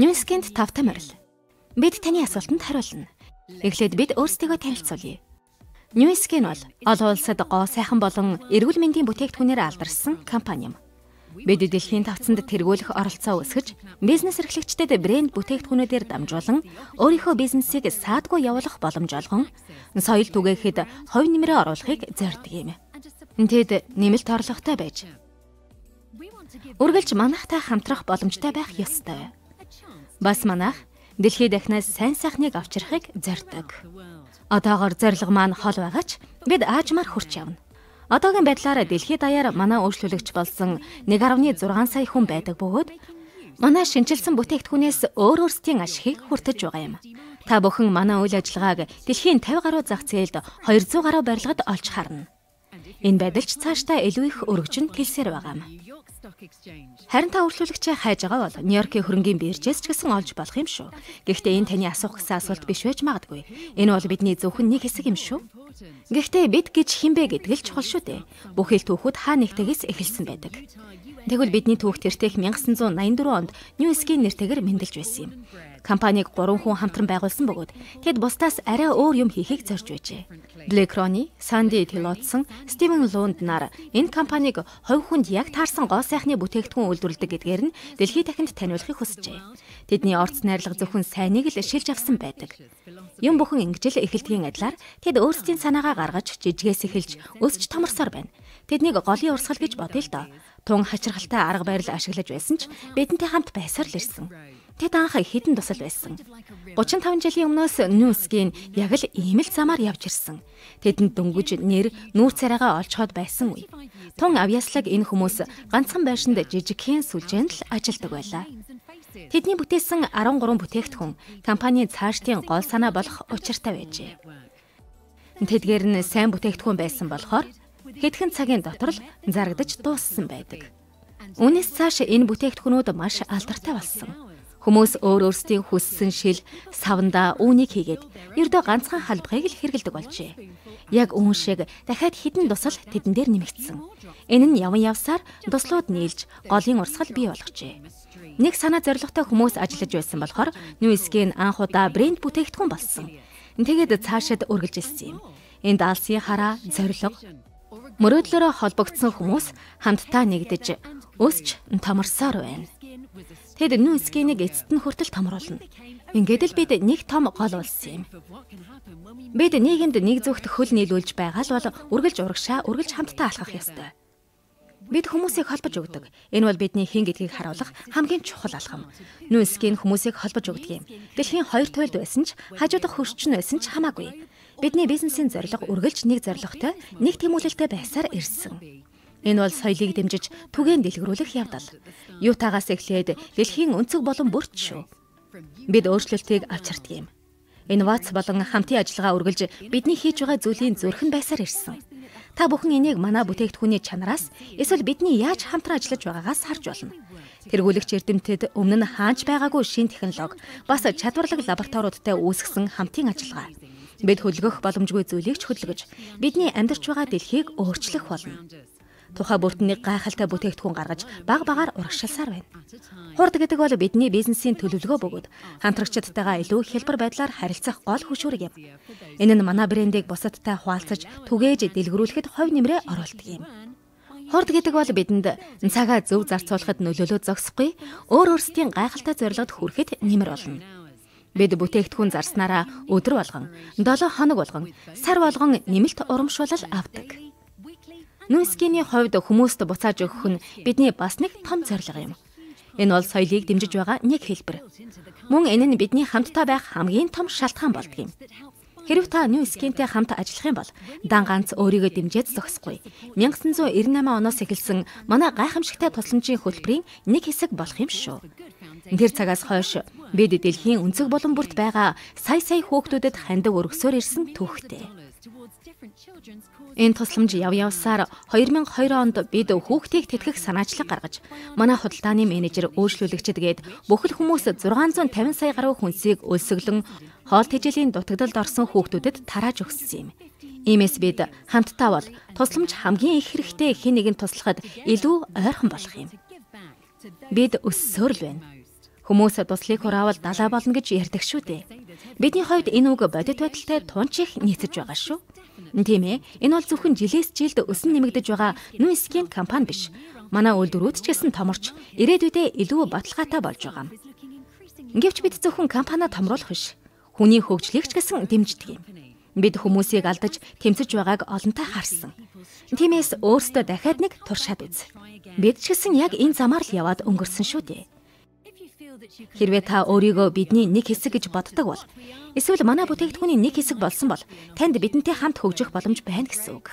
Newskind тавтай морил. Бид таны асуултанд хариулна. Эхлээд бид өөрсдийгөө танилцуулъя. Newskin бол олон улсад гоо сайхан болон эрүүл мэндийн бүтээгдэхүүнээр алдарсан компани юм. Бид дэлхийн тавцанд тэргүүлэх оролцоо өсгөж, бизнес эрхлэгчдэд брэнд бүтээгдэхүүнүүдээр дамжуулан өөрийнхөө бизнесийг саадгүй явуулах боломж олгон соёл түгээхэд хов нэмрээ оруулахыг зорьдог юм. Тэд нэмэлт орлоготой байж үргэлж манайхтай хамтрах боломжтой байх ёстой. Бас манайх дэлхий дахнаас сайн сайхныг авчрахыг зорьдог. Одоогоор зориг маань хол байгаа ч бид аажмаар хурч явна. Одоогийн байдлаар дэлхийд даяар манай үйлчлүүлэгч болсон 1.6 сая хүн байдаг бөгөөд манай шинчилсэн бүтээгдэхүүнээс өөр өөрсдийн ашигыг хүртэж байгаа юм. Та бүхэн манай үйл ажиллагааг дэлхийн 50 гаруй зах зээлд 200 гаруй барилгад олж харна. Энэ байдал ч цаашдаа илүү их өргөжин хэлсээр байгаа юм. Харин та өршлүүлэгчээ хайж байгаа бол Нью-Йоркийн хөрөнгөний биржээс ч гэсэн олж болох юм шүү. Гэхдээ энэ таны асуух гэсэн асуулт биш байж магадгүй. Энэ бол бидний зөвхөн нэг хэсэг юм шүү. Гэхдээ бид гэж хинбэ гэдэг л чухал шүү дээ. Бүх ил түүхүүд хаа нэгтгээс эхэлсэн байдаг. Тэгвэл бидний түүх тэртех 1984 онд Нью-Эсгийн нэртэйгээр мэндэлж байсан юм. Компаниг 3 хүн хамтран байгуулсан бөгөөд тэд бусдаас арай өөр юм хийхийг зорж байжээ. Блэк Рони, Санди Тилотсон, Стивен Лунд нар энэ компаниг ховь хүнд яг таарсан гоо сайхны бүтээгдэхүүн үйлдвэрлэдэг гэдгээр нь дэлхий дахинд таниулахыг хүсжээ. Тэдний орц найрлага зөвхөн сайныг л шилж авсан байдаг. Юм бүхэн ингэж л эхэлдгийн адилаар тэд өөрсдийн санаагаа гаргаж жижигээс эхэлж өсч томорсоор байна. Тэднийг голын урсгал гэж бодъё л доо. Тун хачирхалтай арга барил ашиглаж байсан ч бидэнтэй хамт байсаар л ирсэн. Тэд анх хідэн тусал байсан. 35 жилийн өмнөөс Нүүсгийн яг л ийм л замаар явж ирсэн. Тэдэнд дөнгөж нэр нүүр царайгаа олцоход байсан үе. Тун авьяаслаг энэ хүмүүс ганцхан байшинд жижигхэн сүлжээнд л ажилдаг байлаа. Тэдний бүтээсэн 13 бүтээгдэхүүн компани цаашдын гол санаа болох учиртай байжээ. Тэдгээр нь сайн бүтээгдэхүүн байсан болохоор хэдхэн цагийн дотор л зарагдаж дууссан байдаг. Үүнээс цааш энэ бүтээгдэхүүнүүд маш алдартай болсон. Хүмүүс өөр өөрсдийн хүссэн шил савнда үүнийг хийгээд ердөө ганцхан халдгыг л хэрэгэлдэг болжээ. Яг үүн шиг дахиад хідэн тусал тэдэн дээр нэмэгдсэн. Энэ нь яван явсаар туслууд нийлж голын урсгал бий болгожээ. Нэг санаа зоригтой хүмүүс ажиллаж байсан болохоор Ньюискийн анх удаа брэнд бүтээгдэхүүн болсон. Тэгээд цаашид үргэлж ирсэн юм. Энд алсын хараа зориг мөрөөдлөөрөө холбогдсон хүмүүс хамтдаа нэгдэж өсч томорсоор байна. Тэд нүн скинийг эцэст нь хүртэл томруулна. Ингээд л бид нэг том гол болсон юм. Бид нийгэмд нэг зүгт хөл нийлүүлж байгаа л бол үргэлж урагшаа, үргэлж хамтдаа алхах ёстой. Бид хүмүүсийг холбож өгдөг. Энэ бол бидний хин гэдгийг харуулах хамгийн чухал алхам. Нүн скин хүмүүсийг холбож өгдөг юм. Дэлхийн хоёр туйлд байсан ч, хажуудах хөрчин байсан ч хамаагүй. Бидний бизнесийн зорилго үргэлж нэг зорилготой, нэг тэмүүлэлтэй байсаар ирсэн. Энэ бол соёлыг дэмжиж түгээн дэлгэрүүлэх явдал. Ютагаас эхлээд дэлхийн өнцөг болон бүрт шүү. Бид өөрчлөлтийг авчирдаг юм. Инновац болон хамтын ажиллагаа үргэлж бидний хийж байгаа зүйлийн зүрхэн байсаар ирсэн. Та бүхэн энийг манай бүтээгдэхүүний чанараас эсвэл бидний яаж хамтран ажиллаж байгаагаас харж болно. Тэргүүлэгч эрдэмтэд өмнө нь хаанч байгаагүй шин технологи бас чадварлаг лабораториудтай үүсгэсэн хамтын ажиллагаа. Бид хөдөлгөх боломжгүй зүйлийг ч хөдөлгөж бидний амьдарч байгаа дэлхийг өөрчлөх болно тухай бүртнийг гайхалтай бүтээгдэхүүн гаргаж баг багаар урагшилсаар байна. Хурд гэдэг бол бидний бизнесийн төлөвлөгөө бөгөөд хамтрагчдтайгаа илүү хэлбэр байдлаар харилцах гол хөшүүрэг юм. Энэ нь манай брендийг бусадтай хуваалцаж түгээж дэлгэрүүлэхэд хов нэмрээ оруулдаг юм. Хорд гэдэг бол бидэнд цагаа зөв зарцуулахад нөлөөлөө зогсохгүй, өөр өөрсдийн гайхалтай зорилгод хүрэхэд нэмэр болно. Бид бүтээгдэхүүн зарснараа өдөр болгон, 7 хоног болгон, сар болгон нэмэлт урамшуулал авдаг. Нүнскиний ховд хүмүүст буцааж өгөх нь бидний бас нэг том зорилго юм. Энэ бол соёлыг дэмжиж байгаа нэг хэлбэр. Мөн энэ нь бидний хамтдаа байх хамгийн том шалтгаан болдгийм. Хэрв та New Skin-тэй хамт ажиллах юм бол дан ганц өөрийгөө дэмжиж зогсохгүй. 1998 оноос эхэлсэн манай гайхамшигтай тусламжийн хөтөлбөрийн нэг хэсэг болох юм шүү. Тэр цагаас хойш бид дэлхийн өнцөг болон бүрт байгаа сая сая хүүхдүүдэд хандаг өргөсөөр ирсэн түүхтэй. Энэ тусламж яв явсаар 2002 онд бид хүүхдийг тэтгэх санаачлаг гаргаж манай худалдааны менежер өөрчлөлөгчдгээд бүхэл хүмүүс 650 сая гаруй хүнсийг өлсгөлөн хоол тэжээлийн дутагдалд орсон хүүхдүүдэд тарааж өгсөн юм. Иймээс бид хамтдаа бол тусламж хамгийн их хэрэгтэй хэн нэгэн туслахад илүү ойрхон болох юм. Бид өссөөр л байна. Хүмүүс туслахыг хураавал далаа болно гэж ярьдаг шүү дээ. Бидний хувьд энэ үг бодит байдалтай тунч их нийцэж байгаа шүү. Тийм ээ. Энэ бол зөвхөн жилээс жилд өсөн нэмэгдэж байгаа нүү скин компани биш. Манай үйлдвэрүүд ч гэсэн томорч ирээдүйдээ илүү баталгаатай болж байгаа юм. Гэвч бид зөвхөн компаниа томруулах биш. Хүний хөгжлийг ч гэсэн дэмждэг юм. Бид хүмүүсийг алдаж тэмцэж байгааг олонтаа харсан. Тиймээс өөрсдөө дахиад нэг туршаад биз. Бид ч гэсэн яг энэ замаар л яваад өнгөрсөн шүү дээ. Хэрвээ та өөрийгөө бидний нэг хэсэг гэж боддог бол эсвэл манай бүтээгдэхүүний нэг хэсэг болсон бол танд бидэнтэй хамт хөгжих боломж байна гэсэн үг.